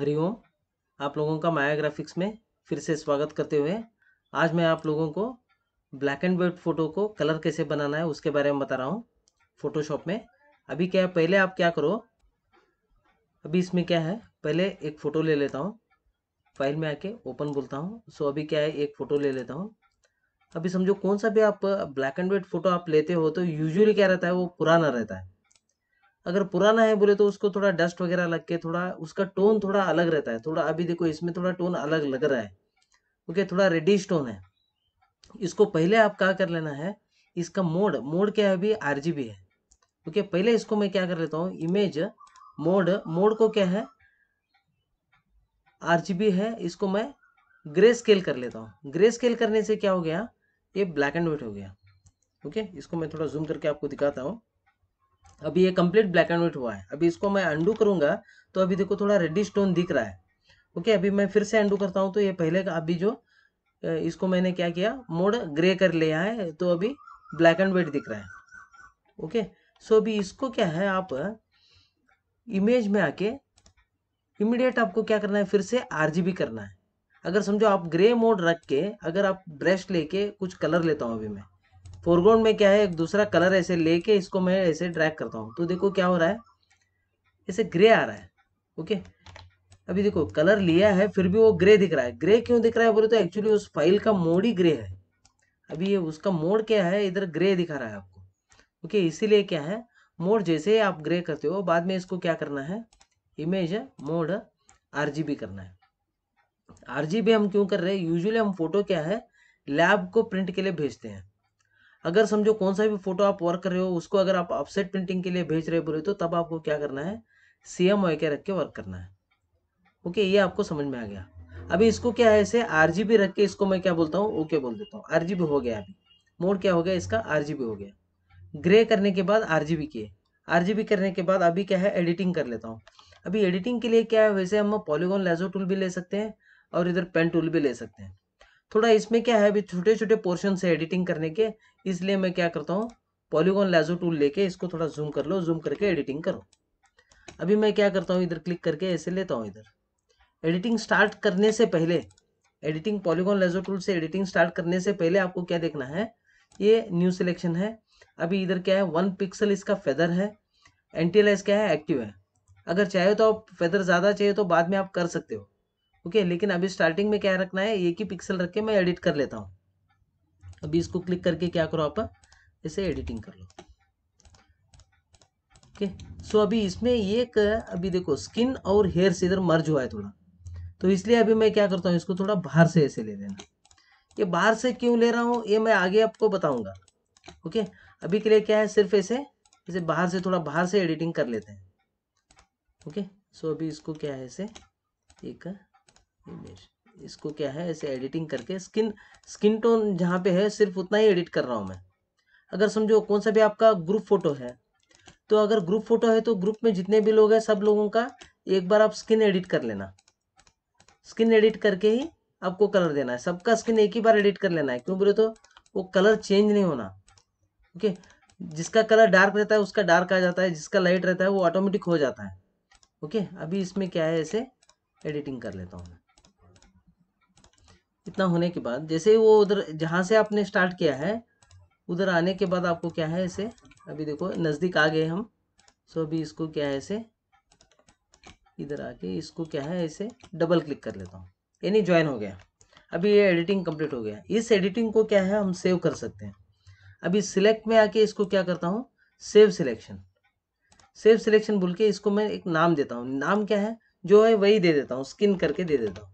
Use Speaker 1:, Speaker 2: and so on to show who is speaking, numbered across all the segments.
Speaker 1: हरिओम आप लोगों का माया ग्राफिक्स में फिर से स्वागत करते हुए आज मैं आप लोगों को ब्लैक एंड वाइट फ़ोटो को कलर कैसे बनाना है उसके बारे में बता रहा हूँ फ़ोटोशॉप में अभी क्या है पहले आप क्या करो अभी इसमें क्या है पहले एक फ़ोटो ले लेता हूँ फाइल में आके ओपन बोलता हूँ सो अभी क्या है एक फ़ोटो ले लेता हूँ अभी समझो कौन सा भी आप ब्लैक एंड वाइट फ़ोटो आप लेते हो तो यूजली क्या रहता है वो पुराना रहता है अगर पुराना है बोले तो उसको थोड़ा डस्ट वगैरह लग के थोड़ा उसका टोन थोड़ा अलग रहता है थोड़ा अभी देखो इसमें थोड़ा टोन अलग लग रहा है ओके थोड़ा रेडिश टोन है इसको पहले आप क्या कर लेना है इसका मोड मोड क्या है अभी आर है ओके पहले इसको मैं क्या कर लेता हूँ इमेज मोड मोड को क्या है आर है इसको मैं ग्रे स्केल कर लेता हूँ ग्रे स्केल करने से क्या हो गया ये ब्लैक एंड व्हाइट हो गया ओके इसको मैं थोड़ा जूम करके आपको दिखाता हूँ अभी ये कंप्लीट ब्लैक एंड व्हाइट हुआ है अभी इसको मैं अंडू करूंगा तो अभी देखो थोड़ा रेडी स्टोन दिख रहा है ओके अभी मैं फिर से अंडू करता हूँ तो ये पहले का अभी जो इसको मैंने क्या किया मोड ग्रे कर लिया है तो अभी ब्लैक एंड व्हाइट दिख रहा है ओके सो अभी इसको क्या है आप इमेज में आके इमिडिएट आपको क्या करना है फिर से आर करना है अगर समझो आप ग्रे मोड रख के अगर आप ब्रश लेके कुछ कलर लेता हूँ अभी मैं फोरग्राउंड में क्या है एक दूसरा कलर ऐसे लेके इसको मैं ऐसे ड्रैग करता हूँ तो देखो क्या हो रहा है ऐसे ग्रे आ रहा है ओके अभी देखो कलर लिया है फिर भी वो ग्रे दिख रहा है ग्रे क्यों दिख रहा है बोले तो एक्चुअली उस फाइल का मोड ही ग्रे है अभी ये उसका मोड क्या है इधर ग्रे दिखा रहा है आपको ओके इसीलिए क्या है मोड जैसे ही आप ग्रे करते हो बाद में इसको क्या करना है इमेज मोड आरजीबी करना है आरजीबी हम क्यों कर रहे हैं यूजली हम फोटो क्या है लैब को प्रिंट के लिए भेजते हैं अगर समझो कौन सा भी फोटो आप वर्क कर रहे हो उसको अगर आप ऑफसेट प्रिंटिंग के लिए भेज रहे बोले तो तब आपको क्या करना है सी एम के रख के वर्क करना है ओके ये आपको समझ में आ गया अभी इसको क्या है ऐसे आर रख के इसको मैं क्या बोलता हूँ ओके बोल देता हूँ आर हो गया अभी मोड क्या हो गया इसका आर हो गया ग्रे करने के बाद आर जी किए आर करने के बाद अभी क्या है एडिटिंग कर लेता हूँ अभी एडिटिंग के लिए क्या है वैसे हम पॉलीगॉन लेजो टूल भी ले सकते हैं और इधर पेन टूल भी ले सकते हैं थोड़ा इसमें क्या है अभी छोटे छोटे पोर्शन से एडिटिंग करने के इसलिए मैं क्या करता हूँ पॉलीगॉन लेजो टूल लेके इसको थोड़ा जूम कर लो जूम करके एडिटिंग करो अभी मैं क्या करता हूँ इधर क्लिक करके ऐसे लेता हूँ इधर एडिटिंग स्टार्ट करने से पहले एडिटिंग पॉलीगॉन लेजो टूल से एडिटिंग स्टार्ट करने से पहले आपको क्या देखना है ये न्यू सिलेक्शन है अभी इधर क्या है वन पिक्सल इसका फेदर है एंटीलाइज क्या है एक्टिव है अगर चाहे तो आप फेदर ज़्यादा चाहिए तो बाद में आप कर सकते हो ओके लेकिन अभी स्टार्टिंग में क्या रखना है एक ही पिक्सल रख के मैं एडिट कर लेता हूँ अभी इसको क्लिक करके क्या करो आप इसे एडिटिंग कर लो ओके सो अभी इसमें एक अभी देखो स्किन और हेयर से इधर मर्ज हुआ है थोड़ा तो इसलिए अभी मैं क्या करता हूँ इसको थोड़ा बाहर से ऐसे ले लेना ये बाहर से क्यों ले रहा हूँ ये मैं आगे आपको बताऊंगा ओके अभी के लिए क्या है सिर्फ ऐसे इसे बाहर से थोड़ा बाहर से एडिटिंग कर लेते हैं ओके सो अभी इसको क्या है ऐसे एक इमेज इसको क्या है ऐसे एडिटिंग करके स्किन स्किन टोन जहाँ पे है सिर्फ उतना ही एडिट कर रहा हूँ मैं अगर समझो कौन सा भी आपका ग्रुप फोटो है तो अगर ग्रुप फोटो है तो ग्रुप में जितने भी लोग हैं सब लोगों का एक बार आप स्किन एडिट कर लेना स्किन एडिट करके ही आपको कलर देना है सबका स्किन एक ही बार एडिट कर लेना है क्यों बोले तो वो कलर चेंज नहीं होना ओके जिसका कलर डार्क रहता है उसका डार्क आ जाता है जिसका लाइट रहता है वो ऑटोमेटिक हो जाता है ओके अभी इसमें क्या है ऐसे एडिटिंग कर लेता हूँ मैं इतना होने के बाद जैसे वो उधर जहाँ से आपने स्टार्ट किया है उधर आने के बाद आपको क्या है इसे अभी देखो नज़दीक आ गए हम सो अभी इसको क्या है इसे इधर आके इसको क्या है इसे डबल क्लिक कर लेता हूँ यानी ज्वाइन हो गया अभी ये एडिटिंग कंप्लीट हो गया इस एडिटिंग को क्या है हम सेव कर सकते हैं अभी सिलेक्ट में आके इसको क्या करता हूँ सेव सिलेक्शन सेव सिलेक्शन बोल के इसको मैं एक नाम देता हूँ नाम क्या है जो है वही दे देता हूँ स्किन करके दे देता हूँ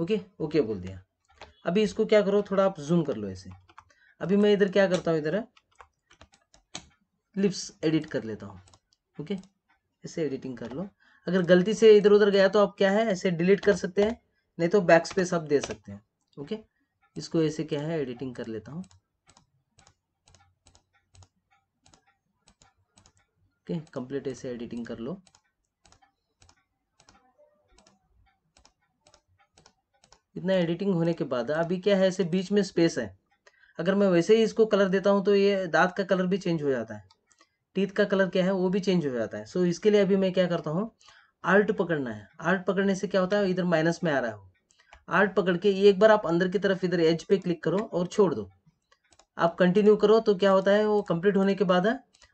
Speaker 1: ओके ओके बोल दिया अभी इसको क्या करो थोड़ा आप जूम कर लो ऐसे अभी मैं इधर क्या करता हूँ इधर लिप्स एडिट कर लेता हूँ ओके ऐसे एडिटिंग कर लो अगर गलती से इधर उधर गया तो आप क्या है ऐसे डिलीट कर सकते हैं नहीं तो बैक स्पेस आप दे सकते हैं ओके इसको ऐसे क्या है एडिटिंग कर लेता हूँ ओके कंप्लीट ऐसे एडिटिंग कर लो इतना एडिटिंग होने के बाद अभी क्या है ऐसे बीच में स्पेस है अगर मैं वैसे ही इसको कलर देता हूँ तो ये दांत का कलर भी चेंज हो जाता है टीथ का कलर क्या है वो भी चेंज हो जाता है सो so, इसके लिए अभी मैं क्या करता हूँ आर्ट पकड़ना है आर्ट पकड़ने से क्या होता है इधर माइनस में आ रहा हो आर्ट पकड़ के एक बार आप अंदर की तरफ इधर एज पे क्लिक करो और छोड़ दो आप कंटिन्यू करो तो क्या होता है वो कंप्लीट होने के बाद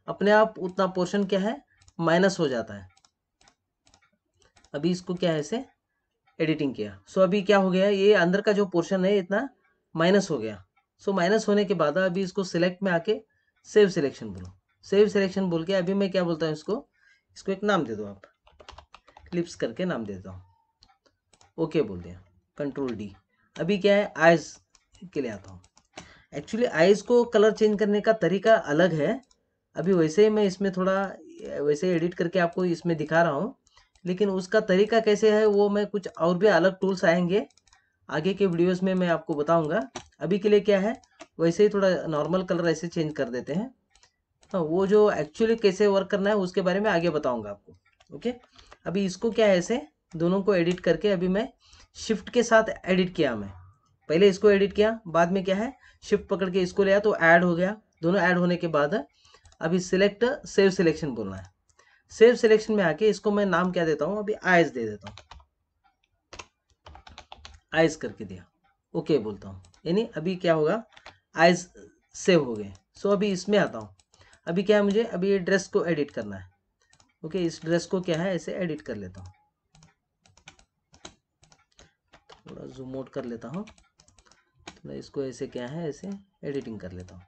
Speaker 1: अपने आप उतना पोर्शन क्या है माइनस हो जाता है अभी इसको क्या है ऐसे एडिटिंग किया सो अभी क्या हो गया ये अंदर का जो पोर्शन है इतना माइनस हो गया सो माइनस होने के बाद अभी इसको सिलेक्ट में आके सेव सिलेक्शन बोलो सेव सिलेक्शन बोल के अभी मैं क्या बोलता हूँ इसको इसको एक नाम दे दो आप क्लिप्स करके नाम दे देता हूँ ओके बोल दिया कंट्रोल डी अभी क्या है आइज के लिए आता हूँ एक्चुअली आइज को कलर चेंज करने का तरीका अलग है अभी वैसे ही मैं इसमें थोड़ा वैसे एडिट करके आपको इसमें दिखा रहा हूँ लेकिन उसका तरीका कैसे है वो मैं कुछ और भी अलग टूल्स आएंगे आगे के वीडियोस में मैं आपको बताऊंगा अभी के लिए क्या है वैसे ही थोड़ा नॉर्मल कलर ऐसे चेंज कर देते हैं हाँ वो जो एक्चुअली कैसे वर्क करना है उसके बारे में आगे बताऊंगा आपको ओके अभी इसको क्या है ऐसे दोनों को एडिट करके अभी मैं शिफ्ट के साथ एडिट किया मैं पहले इसको एडिट किया बाद में क्या है शिफ्ट पकड़ के इसको लिया तो ऐड हो गया दोनों ऐड होने के बाद अभी सिलेक्ट सेव सिलेक्शन बोलना है सेव सिलेक्शन में आके इसको मैं नाम क्या देता हूँ अभी आइज दे देता हूँ आइज करके दिया ओके okay बोलता हूँ यानी अभी क्या होगा आइज सेव हो गए सो so, अभी इसमें आता हूँ अभी क्या है मुझे अभी ये ड्रेस को एडिट करना है ओके okay, इस ड्रेस को क्या है ऐसे एडिट कर लेता हूँ थोड़ा जूम आउट कर लेता हूँ थोड़ा इसको ऐसे क्या है ऐसे एडिटिंग कर लेता हूँ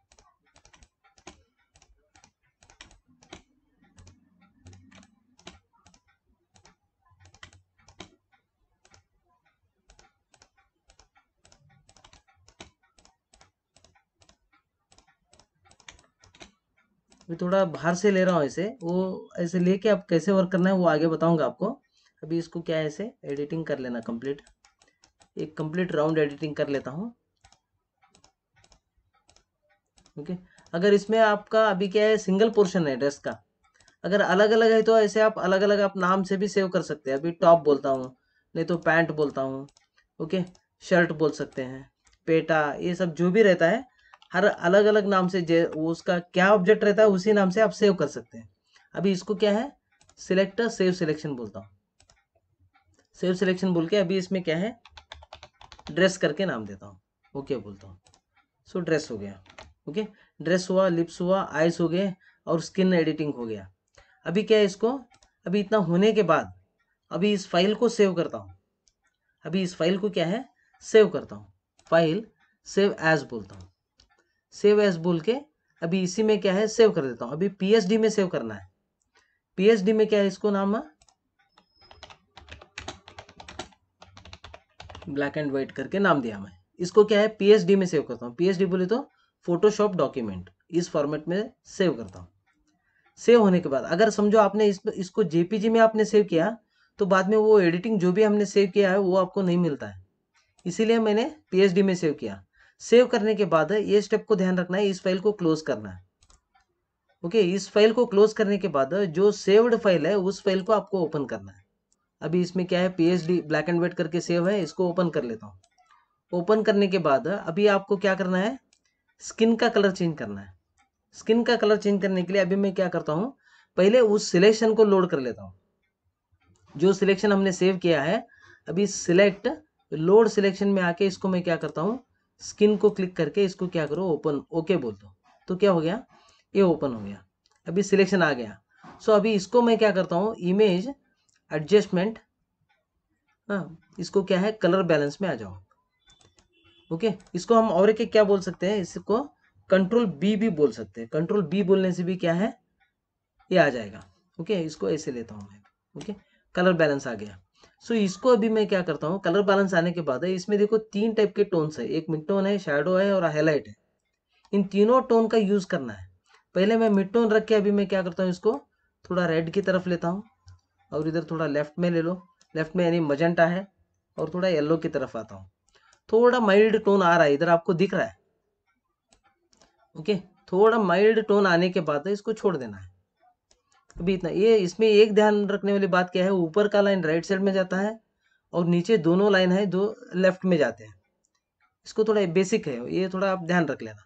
Speaker 1: अभी थोड़ा बाहर से ले रहा हूँ इसे वो ऐसे लेके आप कैसे वर्क करना है वो आगे बताऊंगा आपको अभी इसको क्या है ऐसे एडिटिंग कर लेना कंप्लीट एक कंप्लीट राउंड एडिटिंग कर लेता हूँ ओके अगर इसमें आपका अभी क्या है सिंगल पोर्शन है ड्रेस का अगर अलग अलग है तो ऐसे आप अलग अलग आप नाम से भी सेव कर सकते हैं अभी टॉप बोलता हूँ नहीं तो पैंट बोलता हूँ ओके शर्ट बोल सकते हैं पेटा ये सब जो भी रहता है हर अलग अलग नाम से जे उसका क्या ऑब्जेक्ट रहता है उसी नाम से आप सेव कर सकते हैं अभी इसको क्या है सिलेक्टर सेव सिलेक्शन बोलता हूँ सेव सिलेक्शन बोल के अभी इसमें क्या है ड्रेस करके नाम देता हूँ ओके बोलता हूँ सो ड्रेस हो गया ओके ड्रेस हुआ लिप्स हुआ आइस हो गए और स्किन एडिटिंग हो गया अभी क्या है इसको अभी इतना होने के बाद अभी इस फाइल को सेव करता हूँ अभी इस फाइल को क्या है सेव करता हूँ फाइल सेव एज बोलता हूँ सेव एस बोल के अभी इसी में क्या है सेव कर देता हूँ अभी पीएचडी में सेव करना है पीएचडी में क्या है इसको नाम ब्लैक एंड व्हाइट करके नाम दिया मैं इसको क्या है पीएचडी में सेव करता हूँ पीएचडी बोले तो फोटोशॉप डॉक्यूमेंट इस फॉर्मेट में सेव करता हूँ सेव होने के बाद अगर समझो आपने इस, इसको जेपीजी में आपने सेव किया तो बाद में वो एडिटिंग जो भी हमने सेव किया है वो आपको नहीं मिलता है इसीलिए मैंने पीएचडी में सेव किया सेव करने के बाद ये स्टेप को ध्यान रखना है इस फाइल को क्लोज करना है ओके इस फाइल को क्लोज करने के बाद जो सेव्ड फाइल है उस फाइल को आपको ओपन करना है अभी इसमें क्या है पीएचडी ब्लैक एंड व्हाइट करके सेव है इसको ओपन कर लेता हूँ ओपन करने के बाद अभी आपको क्या करना है स्किन का कलर चेंज करना है स्किन का कलर चेंज करने के लिए अभी मैं क्या करता हूँ पहले उस सिलेक्शन को लोड कर लेता हूँ जो सिलेक्शन हमने सेव किया है अभी सिलेक्ट लोड सिलेक्शन में आके इसको मैं क्या करता हूँ स्किन को क्लिक करके इसको क्या करो ओपन ओके बोल दो तो क्या हो गया ये ओपन हो गया अभी सिलेक्शन आ गया सो अभी इसको मैं क्या करता हूँ इमेज एडजस्टमेंट हाँ इसको क्या है कलर बैलेंस में आ जाओ ओके okay? इसको हम और एक क्या बोल सकते हैं इसको कंट्रोल बी भी बोल सकते हैं कंट्रोल बी बोलने से भी क्या है ये आ जाएगा ओके okay? इसको ऐसे लेता हूँ मैं ओके कलर बैलेंस आ गया सो so, इसको अभी मैं क्या करता हूँ कलर बैलेंस आने के बाद है इसमें देखो तीन टाइप के टोन्स है एक मिड टोन है शेडो है और हाईलाइट है इन तीनों टोन का यूज़ करना है पहले मैं मिड टोन रख के अभी मैं क्या करता हूँ इसको थोड़ा रेड की तरफ लेता हूँ और इधर थोड़ा लेफ्ट में ले लो लेफ्ट में यानी मजेंटा है और थोड़ा येलो की तरफ आता हूँ थोड़ा माइल्ड टोन आ रहा है इधर आपको दिख रहा है ओके थोड़ा माइल्ड टोन आने के बाद इसको छोड़ देना है अभी इतना ये इसमें एक ध्यान रखने वाली बात क्या है ऊपर का लाइन राइट साइड में जाता है और नीचे दोनों लाइन है दो लेफ्ट में जाते हैं इसको थोड़ा बेसिक है ये थोड़ा आप ध्यान रख लेना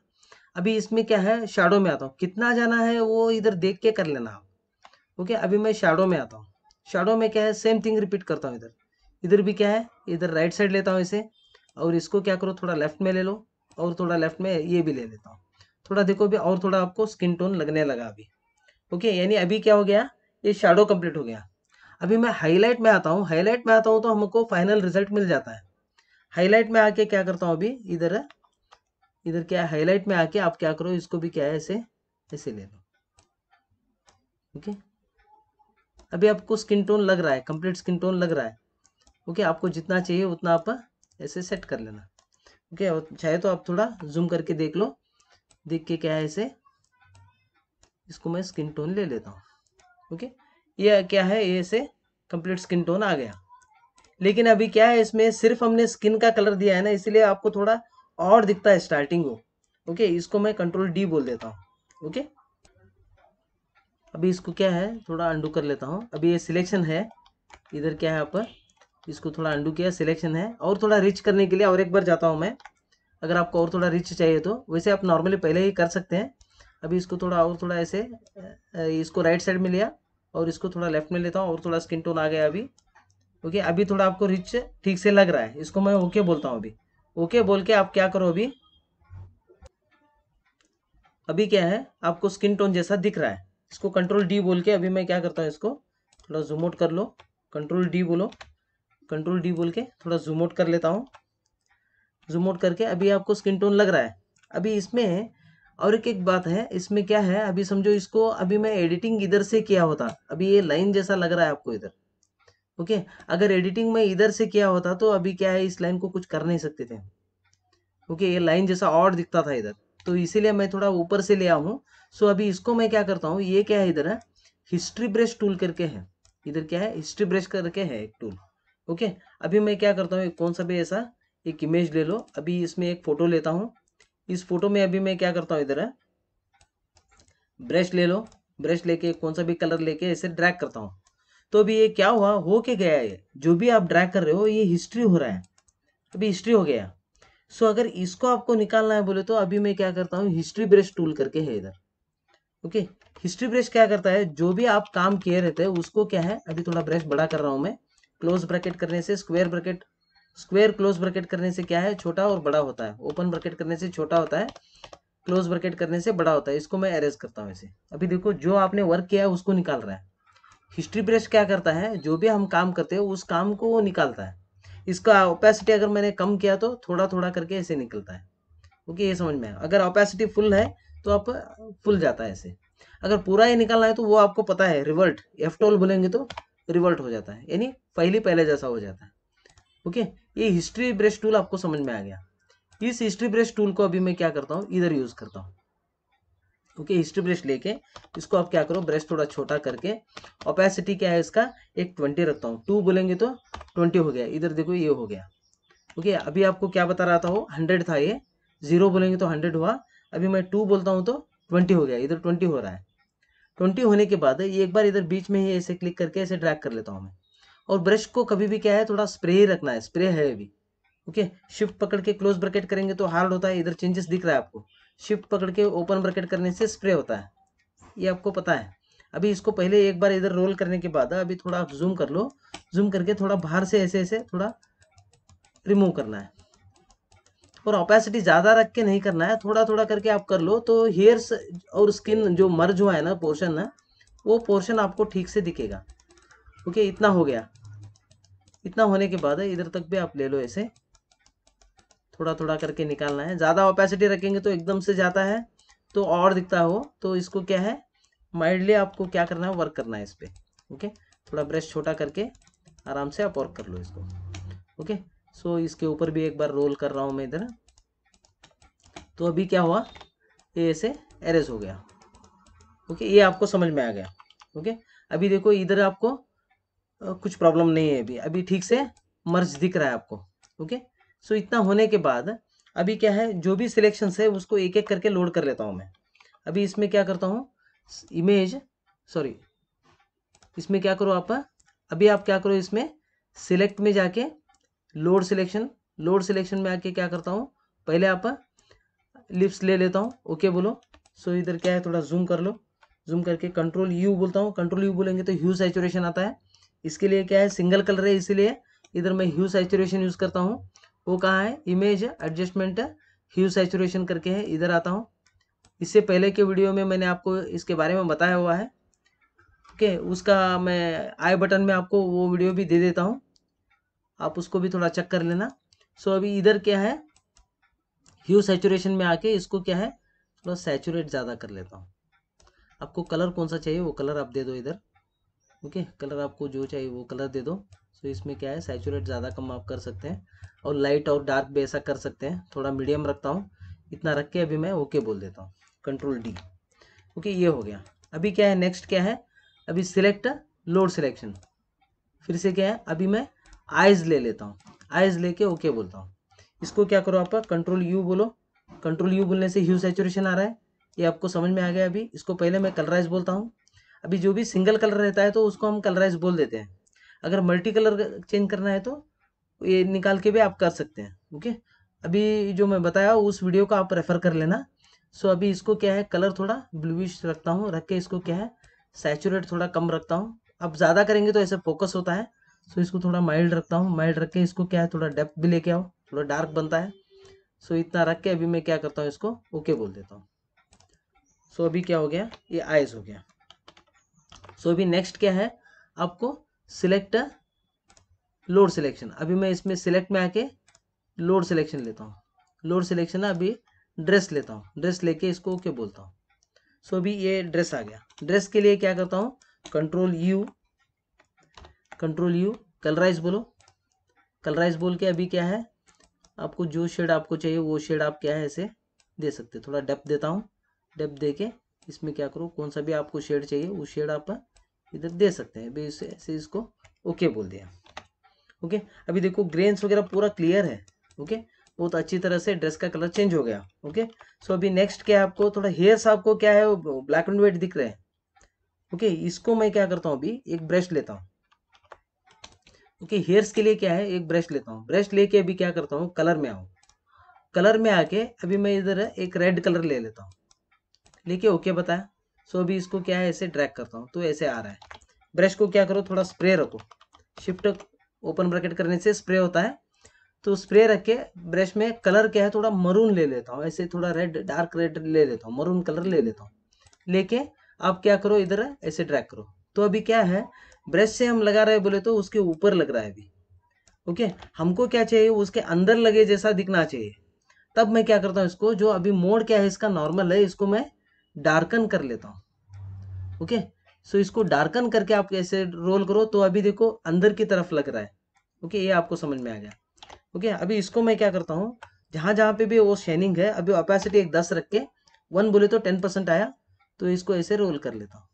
Speaker 1: अभी इसमें क्या है शाडो में आता हूँ कितना जाना है वो इधर देख के कर लेना आप ओके अभी मैं शाडो में आता हूँ शाडो में क्या है सेम थिंग रिपीट करता हूँ इधर इधर भी क्या है इधर राइट साइड लेता हूँ इसे और इसको क्या करो थोड़ा लेफ्ट में ले लो और थोड़ा लेफ्ट में ये भी ले लेता हूँ थोड़ा देखो भी और थोड़ा आपको स्किन टोन लगने लगा अभी ओके यानी अभी क्या हो गया ये शेडो कंप्लीट हो गया अभी मैं हाईलाइट में आता हूँ हाईलाइट में आता हूँ तो हमको फाइनल रिजल्ट मिल जाता है हाईलाइट में आके क्या करता हूँ अभी इधर इधर क्या है हाईलाइट में आके आप क्या करो इसको भी क्या है ऐसे ऐसे ले लो ओके अभी आपको स्किन टोन लग रहा है कंप्लीट स्किन टोन लग रहा है ओके आपको जितना चाहिए उतना आप ऐसे सेट कर लेना ओके चाहे तो आप थोड़ा जूम करके देख लो देख के क्या है ऐसे इसको मैं स्किन टोन ले लेता हूँ ओके ये क्या है ये से कंप्लीट स्किन टोन आ गया लेकिन अभी क्या है इसमें सिर्फ हमने स्किन का कलर दिया है ना इसलिए आपको थोड़ा और दिखता है स्टार्टिंग में ओके इसको मैं कंट्रोल डी बोल देता हूँ ओके अभी इसको क्या है थोड़ा अंडू कर लेता हूँ अभी ये सिलेक्शन है इधर क्या है आप इसको थोड़ा अंडू किया सिलेक्शन है और थोड़ा रिच करने के लिए और एक बार जाता हूँ मैं अगर आपको और थोड़ा रिच चाहिए तो वैसे आप नॉर्मली पहले ही कर सकते हैं अभी इसको थोड़ा और थोड़ा ऐसे इसको राइट साइड में लिया और इसको थोड़ा लेफ्ट में लेता हूँ और थोड़ा स्किन टोन आ गया अभी ओके अभी थोड़ा आपको रिच ठीक से लग रहा है इसको मैं ओके बोलता हूँ अभी ओके बोल के आप क्या करो अभी अभी क्या है आपको स्किन टोन जैसा दिख रहा है इसको कंट्रोल डी बोल के अभी मैं क्या करता हूँ इसको थोड़ा जूमआउट कर लो कंट्रोल डी बोलो कंट्रोल डी बोल के थोड़ा जूमआउट कर लेता हूँ जूमआउट करके अभी आपको स्किन टोन लग रहा है अभी इसमें और एक एक बात है इसमें क्या है अभी समझो इसको अभी मैं एडिटिंग इधर से किया होता अभी ये लाइन जैसा लग रहा है आपको इधर ओके अगर एडिटिंग में इधर से किया होता तो अभी क्या है इस लाइन को कुछ कर नहीं सकते थे ओके ये लाइन जैसा और दिखता था इधर तो इसीलिए मैं थोड़ा ऊपर से ले आऊँ सो अभी इसको मैं क्या करता हूँ ये क्या है इधर है हिस्ट्री ब्रश टूल करके है इधर क्या है हिस्ट्री ब्रश करके है एक टूल ओके अभी मैं क्या करता हूँ कौन सा भी ऐसा एक इमेज ले लो अभी इसमें एक फोटो लेता हूँ इस फोटो में अभी मैं क्या करता हूँ इधर ब्रश ले लो ब्रश लेके कौन सा भी कलर लेके ऐसे ड्रैग करता हूँ तो अभी ये क्या हुआ हो के गया है जो भी आप ड्रैग कर रहे हो ये हिस्ट्री हो रहा है अभी हिस्ट्री हो गया सो अगर इसको आपको निकालना है बोले तो अभी मैं क्या करता हूँ हिस्ट्री ब्रश टूल करके है इधर ओके हिस्ट्री ब्रश क्या करता है जो भी आप काम किए रहते हैं उसको क्या है अभी थोड़ा ब्रश बड़ा कर रहा हूँ मैं क्लोज ब्रैकेट करने से square bracket square close bracket करने से क्या है छोटा और बड़ा होता है ओपन ब्रैकेट करने से छोटा होता है क्लोज ब्रैकेट करने से बड़ा होता है इसको मैं अरेज करता हूँ इसे अभी देखो जो आपने वर्क किया है उसको निकाल रहा है हिस्ट्री प्रेस क्या करता है जो भी हम काम करते हैं उस काम को वो निकालता है इसका ओपेसिटी अगर मैंने कम किया तो थोड़ा थोड़ा करके ऐसे निकलता है ओके ये समझ में अगर ओपेसिटी फुल है तो आप फुल जाता है ऐसे अगर पूरा ही निकालना है तो वो आपको पता है रिवर्ट एफ टोल बोलेंगे तो रिवर्ट हो जाता है यानी पहली पहले जैसा हो जाता है ओके ये हिस्ट्री ब्रेस टूल आपको समझ में आ गया इस हिस्ट्री ब्रेस टूल को अभी मैं क्या करता हूँ इधर यूज करता हूँ ओके हिस्ट्री ब्रश लेके इसको आप क्या करो ब्रश थोड़ा छोटा करके ओपेसिटी क्या है इसका एक ट्वेंटी रखता हूँ टू बोलेंगे तो ट्वेंटी हो गया इधर देखो ये हो गया ओके अभी आपको क्या बता रहा था वो हंड्रेड था ये जीरो बोलेंगे तो हंड्रेड हुआ अभी मैं टू बोलता हूँ तो ट्वेंटी हो गया इधर ट्वेंटी हो रहा है ट्वेंटी होने के बाद ये एक बार इधर बीच में ही ऐसे क्लिक करके ऐसे ड्रैग कर लेता हूँ मैं और ब्रश को कभी भी क्या है थोड़ा स्प्रे रखना है स्प्रे है अभी ओके शिफ्ट पकड़ के क्लोज ब्रकेट करेंगे तो हार्ड होता है इधर चेंजेस दिख रहा है आपको शिफ्ट पकड़ के ओपन ब्रकेट करने से स्प्रे होता है ये आपको पता है अभी इसको पहले एक बार इधर रोल करने के बाद अभी थोड़ा आप जूम कर लो जूम करके थोड़ा बाहर से ऐसे ऐसे थोड़ा रिमूव करना है और ऑपेसिटी ज़्यादा रख के नहीं करना है थोड़ा थोड़ा करके आप कर लो तो हेयर्स और स्किन जो मर्ज हुआ है ना पोर्शन ना वो पोर्शन आपको ठीक से दिखेगा ओके इतना हो गया इतना होने के बाद इधर तक भी आप ले लो ऐसे थोड़ा थोड़ा करके निकालना है ज़्यादा ओपेसिटी रखेंगे तो एकदम से जाता है तो और दिखता हो तो इसको क्या है माइल्डली आपको क्या करना है वर्क करना है इस पर ओके थोड़ा ब्रश छोटा करके आराम से आप वर्क कर लो इसको ओके सो इसके ऊपर भी एक बार रोल कर रहा हूँ मैं इधर तो अभी क्या हुआ ये ऐसे एरेज हो गया ओके ये आपको समझ में आ गया ओके अभी देखो इधर आपको कुछ प्रॉब्लम नहीं है अभी अभी ठीक से मर्ज दिख रहा है आपको ओके सो इतना होने के बाद अभी क्या है जो भी सिलेक्शन है उसको एक एक करके लोड कर लेता हूँ मैं अभी इसमें क्या करता हूँ इमेज सॉरी इसमें क्या करो आप अभी आप क्या करो इसमें सिलेक्ट में जाके लोड सिलेक्शन लोड सिलेक्शन में आके क्या करता हूँ पहले आप लिप्स ले लेता हूँ ओके बोलो सो so, इधर क्या है थोड़ा जूम कर लो जूम करके कंट्रोल यू बोलता हूँ कंट्रोल यू बोलेंगे तो ह्यू सेचुरेशन आता है इसके लिए क्या है सिंगल कलर है इसीलिए इधर मैं ह्यू सैचुरेशन यूज करता हूँ वो कहाँ है इमेज एडजस्टमेंट ह्यू सैचुरेशन करके है इधर आता हूँ इससे पहले के वीडियो में मैंने आपको इसके बारे में बताया हुआ है ओके उसका मैं आई बटन में आपको वो वीडियो भी दे देता हूँ आप उसको भी थोड़ा चेक कर लेना सो अभी इधर क्या है ह्यू सैचुरेशन में आके इसको क्या है थोड़ा सैचुरेट ज़्यादा कर लेता हूँ आपको कलर कौन सा चाहिए वो कलर आप दे दो इधर ओके कलर आपको जो चाहिए वो कलर दे दो सो इसमें क्या है सैचुरेट ज़्यादा कम आप कर सकते हैं और लाइट और डार्क भी ऐसा कर सकते हैं थोड़ा मीडियम रखता हूँ इतना रख के अभी मैं ओके बोल देता हूँ कंट्रोल डी ओके ये हो गया अभी क्या है नेक्स्ट क्या है अभी सिलेक्ट लोड सिलेक्शन फिर से क्या है अभी मैं आइज ले लेता हूँ आइज लेके ओके बोलता हूँ इसको क्या करो आप कंट्रोल यू बोलो कंट्रोल यू बोलने से ह्यू सेचुरेशन आ रहा है ये आपको समझ में आ गया अभी इसको पहले मैं कलराइज बोलता हूँ अभी जो भी सिंगल कलर रहता है तो उसको हम कलराइज बोल देते हैं अगर मल्टी कलर चेंज करना है तो ये निकाल के भी आप कर सकते हैं ओके अभी जो मैं बताया उस वीडियो का आप रेफर कर लेना सो अभी इसको क्या है कलर थोड़ा ब्लूइश रखता हूँ रख के इसको क्या है सैचुरेट थोड़ा कम रखता हूँ आप ज़्यादा करेंगे तो ऐसे फोकस होता है सो इसको थोड़ा माइल्ड रखता हूँ माइल्ड रख के इसको क्या है थोड़ा डेप्थ भी लेके आओ थोड़ा डार्क बनता है सो इतना रख के अभी मैं क्या करता हूँ इसको ओके बोल देता हूँ सो अभी क्या हो गया ये आइज हो गया सो अभी नेक्स्ट क्या है आपको सिलेक्ट लोड सिलेक्शन अभी मैं इसमें सिलेक्ट में आके लोड सिलेक्शन लेता हूँ लोड सिलेक्शन अभी ड्रेस लेता हूँ ड्रेस लेके इसको ओके बोलता हूँ सो अभी ये ड्रेस आ गया ड्रेस के लिए क्या करता हूँ control U control U colourise बोलो कलराइज बोल के अभी क्या है आपको जो शेड आपको चाहिए वो शेड आप क्या है इसे दे सकते थोड़ा डेप देता हूँ डेप दे के इसमें क्या करो कौन सा भी आपको शेड चाहिए वो शेड आप इधर दे सकते हैं अभी इसे ऐसे इसको ओके बोल दिया ओके अभी देखो ग्रेन्स वगैरह पूरा क्लियर है ओके बहुत अच्छी तरह से ड्रेस का कलर चेंज हो गया ओके सो अभी नेक्स्ट क्या है आपको थोड़ा हेयर्स आपको क्या है वो ब्लैक एंड व्हाइट दिख रहे हैं ओके इसको मैं क्या करता हूँ अभी एक ब्रश लेता हूँ ओके हेयर्स के लिए क्या है एक ब्रश लेता हूँ ब्रश लेके अभी क्या करता हूँ कलर में आऊँ कलर में आके अभी मैं इधर एक रेड कलर ले लेता हूँ लेके ओके बताया सो अभी इसको क्या है ऐसे ड्रैग करता हूँ तो ऐसे आ रहा है ब्रश को क्या करो थोड़ा स्प्रे रखो शिफ्ट ओपन ब्रैकेट करने से स्प्रे होता है तो स्प्रे रख के ब्रश में कलर क्या है थोड़ा मरून ले लेता हूँ ऐसे थोड़ा रेड डार्क रेड ले लेता हूँ मरून कलर ले लेता हूँ लेके आप क्या करो इधर ऐसे ड्रैक करो तो अभी क्या है ब्रश से हम लगा रहे बोले तो उसके ऊपर लग रहा है अभी ओके हमको क्या चाहिए उसके अंदर लगे जैसा दिखना चाहिए तब मैं क्या करता हूँ इसको जो अभी मोड क्या है इसका नॉर्मल है इसको मैं डार्कन कर लेता हूँ ओके सो इसको डार्कन करके आप ऐसे रोल करो तो अभी देखो अंदर की तरफ लग रहा है ओके ये आपको समझ में आ गया ओके अभी इसको मैं क्या करता हूँ जहाँ जहाँ पे भी वो शेनिंग है अभी अपेसिटी एक दस रख के वन बोले तो टेन परसेंट आया तो इसको ऐसे रोल कर लेता हूँ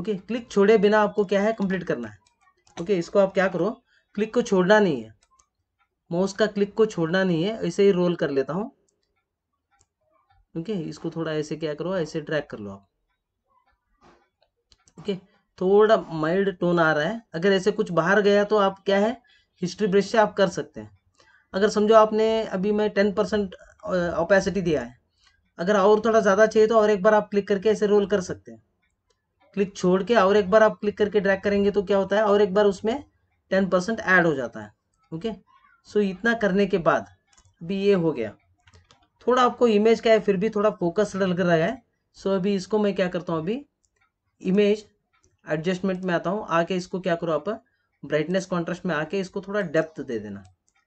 Speaker 1: ओके क्लिक छोड़े बिना आपको क्या है कंप्लीट करना है ओके इसको आप क्या करो क्लिक को छोड़ना नहीं है माउस का क्लिक को छोड़ना नहीं है ऐसे ही रोल कर लेता हूँ ओके इसको थोड़ा ऐसे क्या करो ऐसे ड्रैग कर लो आप ओके थोड़ा माइल्ड टोन आ रहा है अगर ऐसे कुछ बाहर गया तो आप क्या है हिस्ट्री ब्रश से आप कर सकते हैं अगर समझो आपने अभी मैं टेन परसेंट ओपेसिटी दिया है अगर और थोड़ा ज़्यादा चाहिए तो और एक बार आप क्लिक करके ऐसे रोल कर सकते हैं क्लिक छोड़ के और एक बार आप क्लिक करके ड्रैक करेंगे तो क्या होता है और एक बार उसमें टेन परसेंट ऐड हो जाता है ओके सो इतना करने के बाद अभी ये हो गया थोड़ा आपको इमेज का है फिर भी थोड़ा फोकस लग रहा है सो अभी इसको मैं क्या करता हूँ अभी इमेज एडजस्टमेंट में आता हूँ आके इसको क्या करो आप ब्राइटनेस कॉन्ट्रास्ट में आके इसको थोड़ा डेप्थ दे देना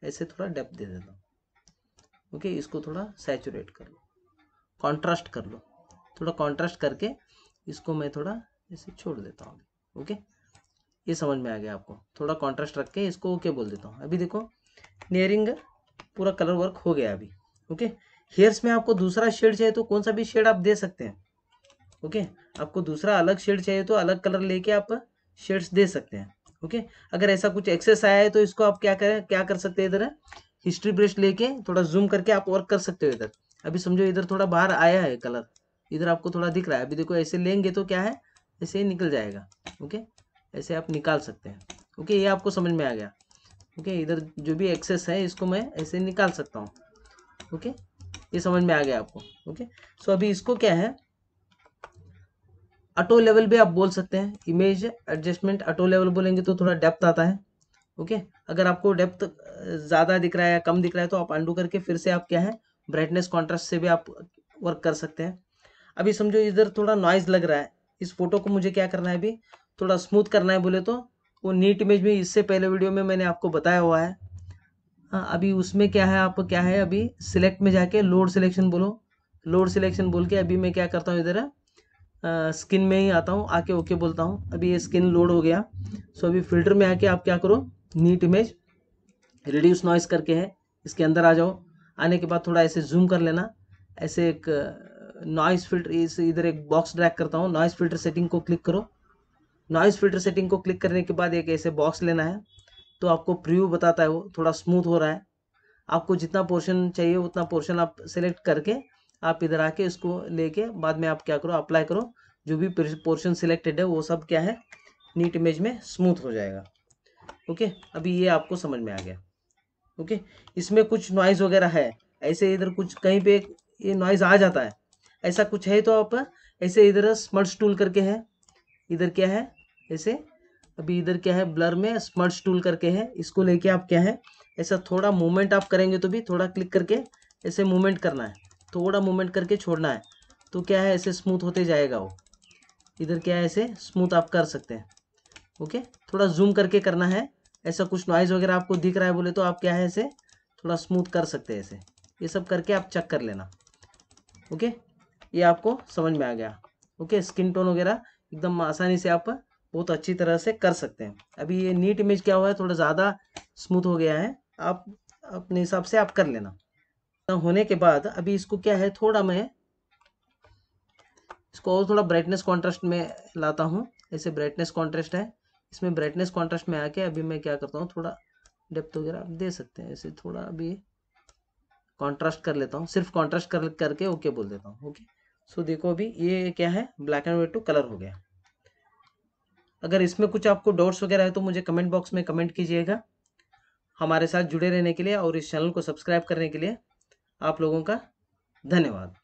Speaker 1: ऐसे थोड़ा डेप्थ दे देता हूँ ओके इसको थोड़ा सेचुरेट कर लो कॉन्ट्रास्ट कर लो थोड़ा कॉन्ट्रास्ट करके इसको मैं थोड़ा ऐसे छोड़ देता हूँ ओके ये समझ में आ गया आपको थोड़ा कॉन्ट्रास्ट रख के इसको ओके बोल देता हूँ अभी देखो नियरिंग पूरा कलर वर्क हो गया अभी ओके हेयर्स में आपको दूसरा शेड चाहिए तो कौन सा भी शेड आप दे सकते हैं ओके आपको दूसरा अलग शेड चाहिए तो अलग कलर लेके आप शेड्स दे सकते हैं ओके अगर ऐसा कुछ एक्सेस आया है तो इसको आप क्या करें क्या कर सकते हैं इधर हिस्ट्री ब्रश लेके थोड़ा जूम करके आप वर्क कर सकते हो इधर अभी समझो इधर थोड़ा बाहर आया है कलर इधर आपको थोड़ा दिख रहा है अभी देखो ऐसे लेंगे तो क्या है ऐसे ही निकल जाएगा ओके ऐसे आप निकाल सकते हैं ओके ये आपको समझ में आ गया ओके इधर जो भी एक्सेस है इसको मैं ऐसे निकाल सकता हूँ ओके ये समझ में आ गया आपको ओके सो अभी इसको क्या है ऑटो लेवल भी आप बोल सकते हैं इमेज एडजस्टमेंट ऑटो लेवल बोलेंगे तो थोड़ा डेप्थ आता है ओके अगर आपको डेप्थ ज़्यादा दिख रहा है या कम दिख रहा है तो आप अंडू करके फिर से आप क्या है ब्राइटनेस कॉन्ट्रास्ट से भी आप वर्क कर सकते हैं अभी समझो इधर थोड़ा नॉइज लग रहा है इस फोटो को मुझे क्या करना है अभी थोड़ा स्मूथ करना है बोले तो वो नीट इमेज में इससे पहले वीडियो में मैंने आपको बताया हुआ है हाँ अभी उसमें क्या है आप क्या है अभी सिलेक्ट में जाके लोड सिलेक्शन बोलो लोड सिलेक्शन बोल के अभी मैं क्या करता हूँ इधर स्किन में ही आता हूँ आके ओके बोलता हूँ अभी ये स्किन लोड हो गया सो अभी फिल्टर में आके आप क्या करो नीट इमेज रिड्यूस नॉइस करके है इसके अंदर आ जाओ आने के बाद थोड़ा ऐसे जूम कर लेना ऐसे एक नॉइस फिल्टर इस इधर एक बॉक्स ड्रैग करता हूँ नॉइस फिल्टर सेटिंग को क्लिक करो नॉइस फिल्टर सेटिंग को क्लिक करने के बाद एक ऐसे बॉक्स लेना है तो आपको प्रीव्यू बताता है वो थोड़ा स्मूथ हो रहा है आपको जितना पोर्शन चाहिए उतना पोर्शन आप सेलेक्ट करके आप इधर आके इसको लेके बाद में आप क्या करो अप्लाई करो जो भी पोर्शन सिलेक्टेड है वो सब क्या है नीट इमेज में स्मूथ हो जाएगा ओके अभी ये आपको समझ में आ गया ओके इसमें कुछ नॉइज़ वगैरह है ऐसे इधर कुछ कहीं पे ये नॉइज़ आ जाता है ऐसा कुछ है तो आप ऐसे इधर स्मर्ट्स टूल करके है इधर क्या है ऐसे अभी इधर क्या है ब्लर में स्मर्ट्स टूल करके है इसको लेके आप क्या है ऐसा थोड़ा मूवमेंट आप करेंगे तो भी थोड़ा क्लिक करके ऐसे मूवमेंट करना है थोड़ा मूवमेंट करके छोड़ना है तो क्या है ऐसे स्मूथ होते जाएगा वो इधर क्या है ऐसे स्मूथ आप कर सकते हैं ओके थोड़ा जूम करके करना है ऐसा कुछ नॉइज़ वगैरह आपको दिख रहा है बोले तो आप क्या है ऐसे थोड़ा स्मूथ कर सकते हैं ऐसे ये सब करके आप चेक कर लेना ओके ये आपको समझ में आ गया ओके स्किन टोन वगैरह एकदम आसानी से आप बहुत अच्छी तरह से कर सकते हैं अभी ये नीट इमेज क्या हुआ है थोड़ा ज़्यादा स्मूथ हो गया है आप अपने हिसाब से आप कर लेना होने के बाद अभी इसको क्या है थोड़ा मैं इसको और थोड़ा ब्राइटनेस कॉन्ट्रास्ट में लाता हूँ ऐसे ब्राइटनेस कॉन्ट्रास्ट है इसमें ब्राइटनेस कॉन्ट्रास्ट में आके अभी मैं क्या करता हूँ थोड़ा डेप्थ वगैरह आप दे सकते हैं ऐसे थोड़ा अभी कॉन्ट्रास्ट कर लेता हूँ सिर्फ कॉन्ट्रास्ट कर करके ओके बोल देता हूँ ओके सो देखो अभी ये क्या है black and white to colour हो गया अगर इसमें कुछ आपको डाउट्स वगैरह है तो मुझे कमेंट बॉक्स में कमेंट कीजिएगा हमारे साथ जुड़े रहने के लिए और इस चैनल को सब्सक्राइब करने के लिए आप लोगों का धन्यवाद